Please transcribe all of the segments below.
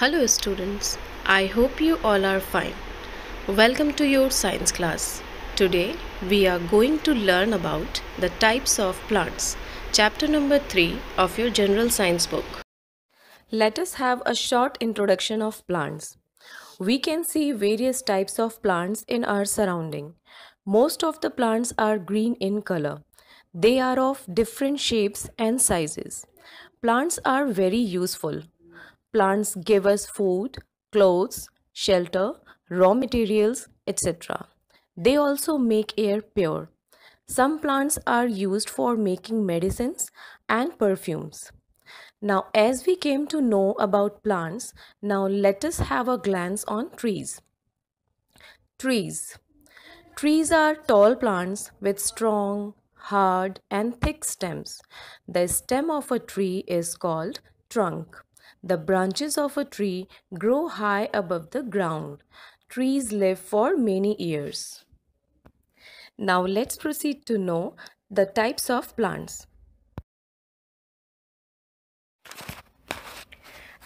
Hello students, I hope you all are fine. Welcome to your science class. Today we are going to learn about the types of plants, chapter number 3 of your general science book. Let us have a short introduction of plants. We can see various types of plants in our surrounding. Most of the plants are green in color. They are of different shapes and sizes. Plants are very useful Plants give us food, clothes, shelter, raw materials, etc. They also make air pure. Some plants are used for making medicines and perfumes. Now, as we came to know about plants, now let us have a glance on trees. Trees. Trees are tall plants with strong, hard and thick stems. The stem of a tree is called trunk. The branches of a tree grow high above the ground. Trees live for many years. Now let's proceed to know the types of plants.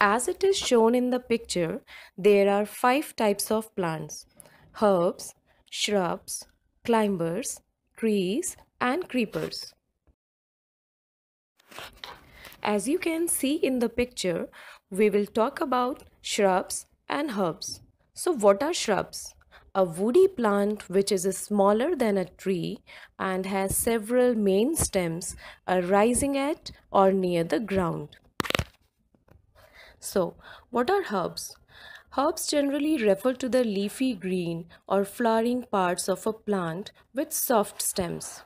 As it is shown in the picture, there are five types of plants. Herbs, shrubs, climbers, trees and creepers. As you can see in the picture, we will talk about shrubs and herbs. So what are shrubs? A woody plant which is smaller than a tree and has several main stems arising at or near the ground. So, what are herbs? Herbs generally refer to the leafy green or flowering parts of a plant with soft stems.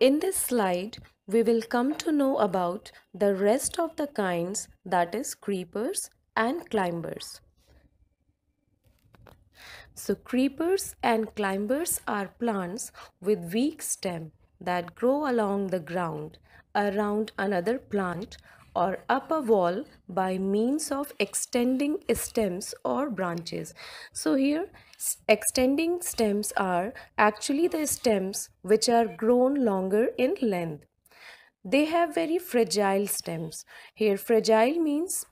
In this slide, we will come to know about the rest of the kinds that is creepers and climbers. So creepers and climbers are plants with weak stem that grow along the ground around another plant or up a wall by means of extending stems or branches. So here extending stems are actually the stems which are grown longer in length. They have very fragile stems. Here fragile means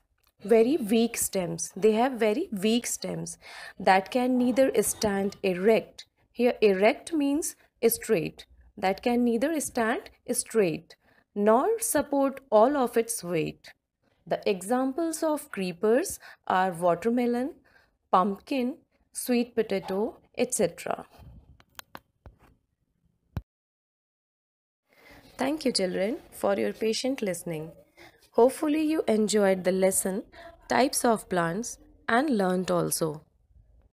very weak stems. They have very weak stems that can neither stand erect. Here erect means straight that can neither stand straight nor support all of its weight. The examples of creepers are watermelon, pumpkin, sweet potato, etc. Thank you children for your patient listening. Hopefully you enjoyed the lesson, types of plants and learnt also.